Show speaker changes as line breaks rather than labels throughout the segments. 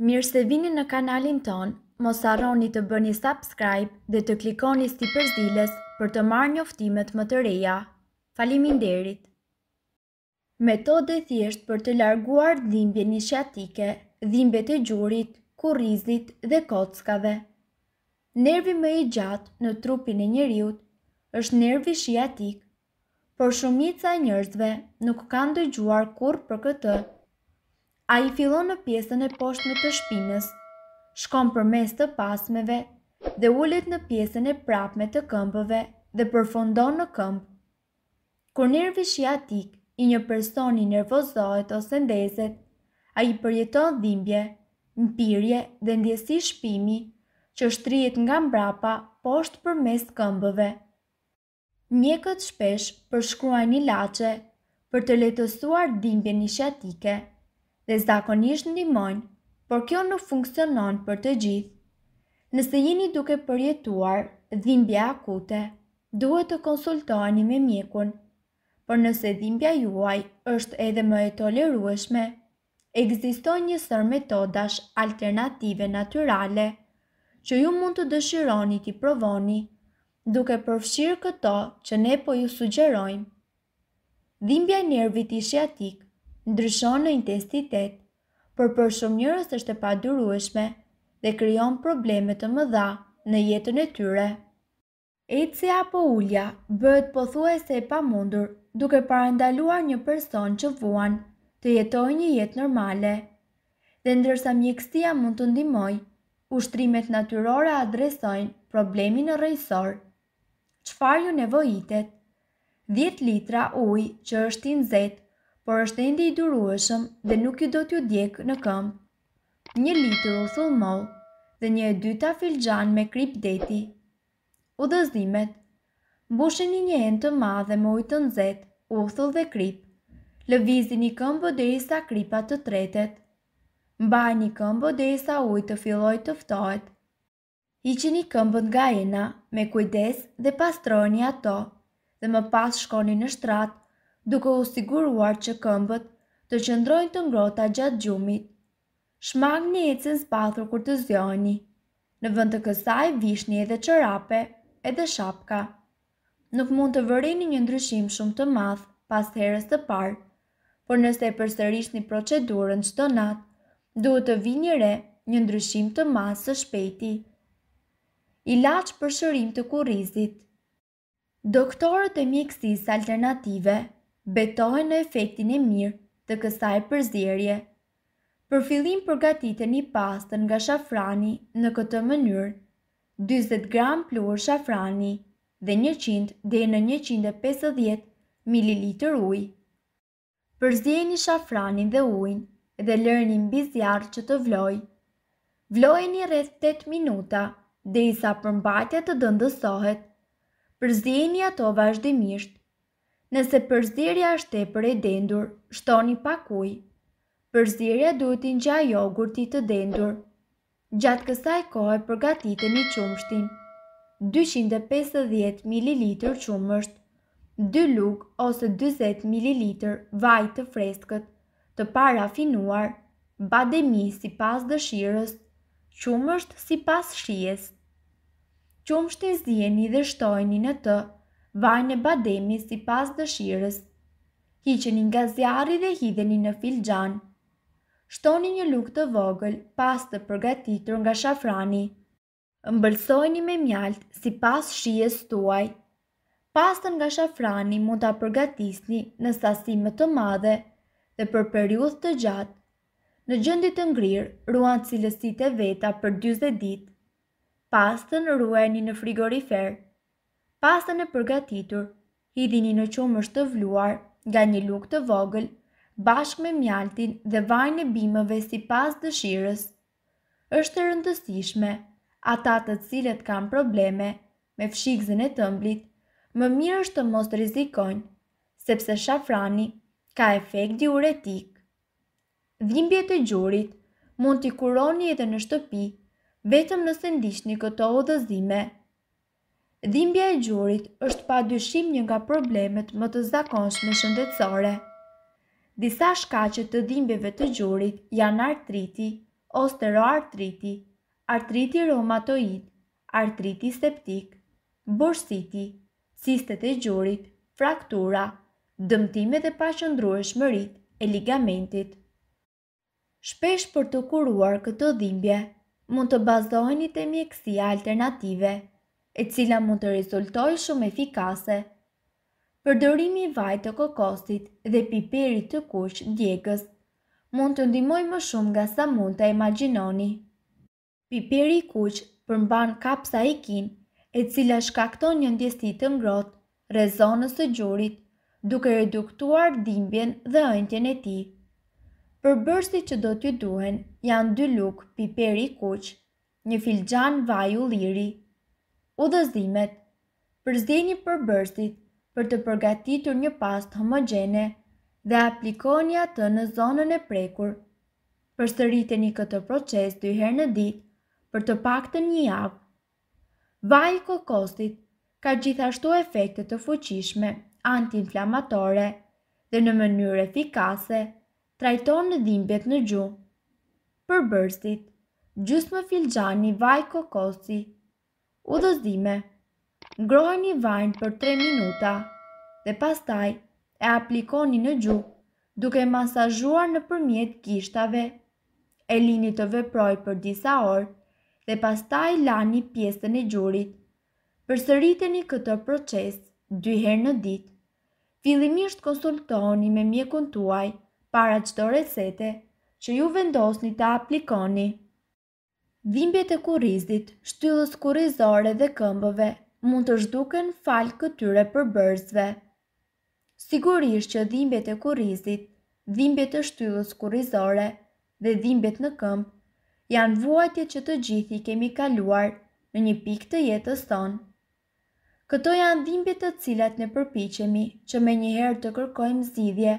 Mirë se vini në kanalin ton, mos arroni të bëni subscribe dhe të klikoni sti përzdiles për të marrë një oftimet më të reja. Falimin derit! Metode thjesht për të larguar dhimbje një shatike, dhimbje të gjurit, kurizit dhe kockave. Nervi më i gjatë në trupin e njëriut është nervi shiatik, por shumica e njërzve nuk kanë dëgjuar kur për këtë A i fillon në pjesën e poshtme të shpinës, shkon për mes të pasmeve dhe ullet në pjesën e prapme të këmbëve dhe përfundon në këmbë. Kur nervi shiatik i një personi nervozohet ose ndezet, a i përjeton dhimbje, mpirje dhe ndjesi shpimi që shtrijet nga mbrapa poshtë për mes këmbëve. Mjekët shpesh përshkruaj një lache për të letësuar dhimbje një shiatike dhe zakonisht ndimojnë, por kjo nuk funksionon për të gjithë. Nëse jeni duke përjetuar dhimbja akute, duhet të konsultojni me mjekun, por nëse dhimbja juaj është edhe më e tolerueshme, egzistoj një sër metodash alternative naturale që ju mund të dëshironi t'i provoni, duke përfshirë këto që ne po ju sugjerojmë. Dhimbja nervit i shiatikë ndryshon në intensitet, por për shumë njërës është e padurueshme dhe kryon problemet të më dha në jetën e tyre. Eci apo ullja bëhet pothuajse se e pa mundur duke parandaluar një person që vuan të jetoj një jetë normale. Dhe ndërsa mjekësia mund të ndimoj, ushtrimet natyrore adresojnë problemin e rejsor. Qfar ju nevojitet? 10 litra uj që është i nëzet por është ende i durueshëm dhe nuk ju do t'ju djekë në këmbë. Një litër u thullmoll dhe një e dyta filxhan me krip deti. Udhëzimet Mbushin një hen të madhe me ujë të nxehtë, uthull dhe krip. Lëvizini i derisa kripa të tretet. Mbajni i derisa uji të filloj të ftohet. Hiqini këmbët nga ena me kujdes dhe pastroni ato dhe më pas shkoni në shtratë duke u siguruar që këmbët të qëndrojnë të ngrota gjatë gjumit. Shmang një ecën spathur kur të zjoni. Në vënd të kësaj vishni edhe qërape, edhe shapka. Nuk mund të vërini një ndryshim shumë të madh pas herës të parë, por nëse e përsërish një procedurën që të natë, duhet të vini re një ndryshim të madh së shpejti. Ilaq për shërim të kurizit Doktorët e mjekësis alternative betohen në efektin e mirë të kësaj përzirje. Për fillim përgatite një pastën nga shafrani në këtë mënyrë, 20 gram plur shafrani dhe 100 dhe në 150 ml uj. Përzjeni shafranin dhe ujn dhe lërni mbi zjarë që të vloj. Vlojeni rreth 8 minuta dhe i sa përmbatja të dëndësohet. Përzjeni ato vazhdimisht Nëse përzirja është e për e dendur, shtoni pak uj. Përzirja duhet t'in gja jogurt të dendur. Gjatë kësaj kohë e përgatit e një qumështin. 250 ml qumësht, 2 luk ose 20 ml vaj të freskët, të parafinuar, bademi si pas dëshirës, qumësht si pas shies. Qumështin zjeni dhe shtojni në të, vajnë e bademi si pas dëshirës. Hiqeni nga zjarri dhe hidheni në filxan. Shtoni një luk të vogël pas të përgatitur nga shafrani. Mbëlsojni me mjalt si pas shies tuaj. Pastën nga shafrani mund të përgatisni në sasimet të madhe dhe për periudhë të gjatë. Në gjëndit të ngrirë, ruan cilësit e veta për 20 ditë. Pastën ruajni në frigorifer pasën e përgatitur, i në qomë është të vluar, ga një lukë të vogël, bashk me mjaltin dhe vajnë e bimëve si pas dëshirës. Êshtë të rëndësishme, ata të cilët kam probleme, me fshikëzën e tëmblit më mirë është të mos të rizikojnë, sepse shafrani ka efekt diuretik. Dhimbjet e gjurit mund t'i kuroni edhe në shtëpi, vetëm nëse ndishtë një këto odhëzime, Dhimbja e gjurit është pa dyshim një nga problemet më të zakonshme shëndetsore. Disa shkacet të dhimbjeve të gjurit janë artriti, osteroartriti, artriti reumatoid, artriti septik, bursiti, cistet e gjurit, fraktura, dëmtime dhe e shmërit e ligamentit. Shpesh për të kuruar këtë dhimbje, mund të bazoheni e mjekësia alternative – e cila mund të rezultoj shumë efikase. Përdorimi i vaj të kokosit dhe piperit të kush djegës mund të ndimoj më shumë nga sa mund të imaginoni. Piperi i kush përmban kapsa i kin e cila shkakton një ndjestit të ngrot rezonës të gjurit duke reduktuar dimbjen dhe ëntjen e ti. Për bërsi që do t'ju duhen janë dy luk piperi i kush, një filxan vaj u liri, udhëzimet, për zdeni për bërstit, për të përgatitur një pastë homogene dhe aplikoni atë në zonën e prekur. Për sëriteni këtë proces dy herë në ditë, për të pak të një javë. Vaj i kokosit ka gjithashtu efekte të fuqishme anti-inflamatore dhe në mënyrë efikase trajton në dhimbjet në gjuhë. Për bërstit, gjusë më filxani vaj kokosit Udhëzime Ngrohe një vajnë për 3 minuta dhe pastaj e aplikoni në gjuhë duke masazhuar në përmjet kishtave. E lini të veproj për disa orë dhe pastaj lani pjesën e gjurit. Përsëriteni këtë proces dy herë në ditë. Fillimisht konsultoni me mjekun tuaj para çdo resete që ju vendosni të aplikoni. Dhimbjet e kurrizit, shtyllës kurrizore dhe këmbëve mund të zhduken falë këtyre përbërësve. Sigurisht që dhimbjet e kurrizit, dhimbjet e shtyllës kurrizore dhe dhimbjet në këmbë janë vuajtje që të gjithi kemi kaluar në një pikë të jetës tonë. Këto janë dhimbjet të cilat ne përpiqemi që me njëherë të kërkojmë zidhje,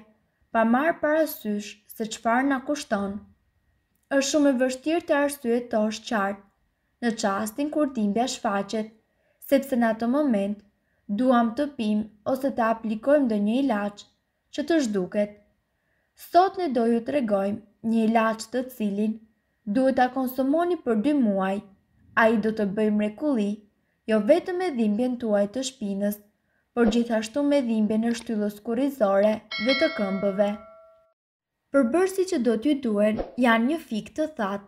pa marë parasysh se qëfar në kushtonë është shumë e vështirë të arsye të është qartë, në qastin kur dimbja shfaqet, sepse në atë moment duham të pim ose të aplikojmë dhe një ilaq që të shduket. Sot në doju të regojmë një ilaq të cilin duhet të konsumoni për dy muaj, a i do të bëjmë rekulli, jo vetë me dhimbje në tuaj të shpinës, por gjithashtu me dhimbje në shtyllës kurizore dhe të këmbëve përbërsi që do t'ju duen janë një fik të thatë,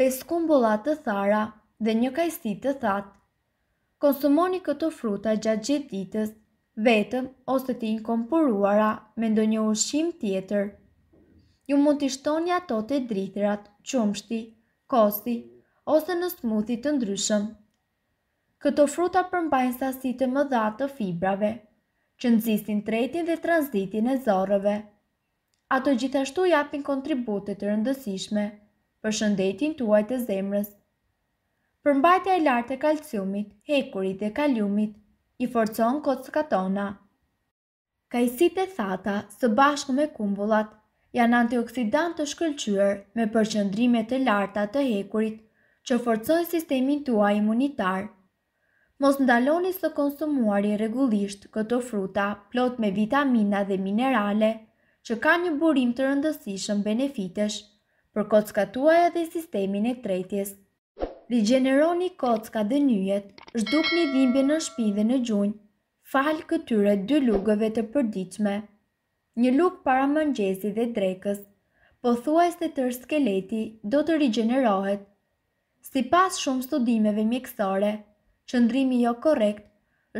pes kumbullat të thara dhe një kajsi të thatë. Konsumoni këto fruta gjatë gjithë ditës, vetëm ose t'i inkomporuara me ndonjë ushqim tjetër. Ju mund t'i shtoni ato të dritrat, qumshti, kosti ose në smoothie të ndryshëm. Këto fruta përmbajnë sasi të mëdha të fibrave, që nxisin tretin dhe tranzitin e zorrëve ato gjithashtu japin kontribute të rëndësishme për shëndetin tuaj të zemrës. Përmbajtja e lartë e kalciumit, hekurit dhe kaliumit i forcon kocka tona. Kajsit e thata së bashku me kumbullat janë antioksidant të shkëllqyër me përqëndrimet të larta të hekurit që forcon sistemin tuaj imunitar. Mos ndaloni së konsumuari regullisht këto fruta plot me vitamina dhe minerale – që ka një burim të rëndësishëm benefitesh për tuaja dhe sistemin e tretjes. Rigeneroni kocka dhe njëjet, zhduk një dhimbje në shpi dhe në gjunjë, falë këtyre dy lugëve të përdiqme. Një lukë para mëngjesi dhe drekës, po thua e se tërë skeleti do të rigenerohet. Si pas shumë studimeve mjekësore, qëndrimi jo korekt,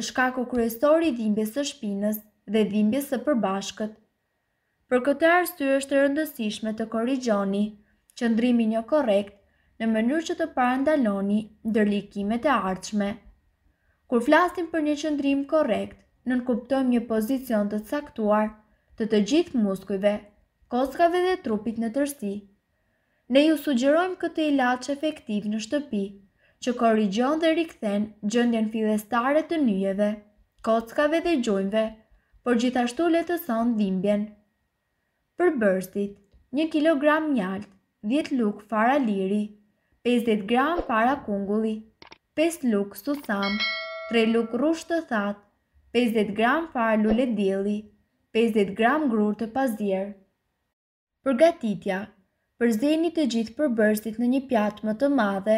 është kako kryesori dhimbje së shpinës dhe dhimbje së përbashkët. Për këtë arsye është e rëndësishme të korrigjoni qëndrimin jo korrekt në mënyrë që të parandaloni ndërlikimet e ardhshme. Kur flasim për një qëndrim korrekt, nënkuptojmë një pozicion të caktuar të të gjithë muskujve, kockave dhe trupit në tërësi. Ne ju sugjerojmë këtë ilaç efektiv në shtëpi, që korrigjon dhe rikthen gjendjen fillestare të nyjeve, kockave dhe gjunjve, por gjithashtu le të dhimbjen për bërstit, 1 kg mjalt, 10 luk fara liri, 50 gram fara kungulli, 5 luk susam, 3 luk rush të that, 50 gram fara lule djeli, 50 gram grur të pazir. Përgatitja Përzeni të gjithë përbërësit në një pjatë më të madhe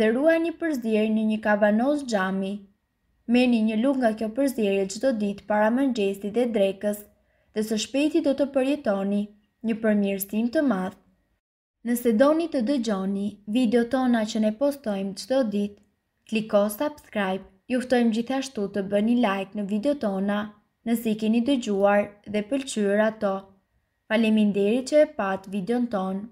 dhe ruaj një përzirë në një kavanoz gjami. Meni një lunga kjo përzirë që do ditë para mëngjesit dhe drekës dhe së shpeti do të përjetoni një përmirësim të madhë. Nëse doni të dëgjoni video tona që ne postojmë qdo dit, kliko subscribe, juftojmë gjithashtu të bëni like në video tona nësi i keni dëgjuar dhe pëlqyra to. Faleminderit që e pat videon tonë.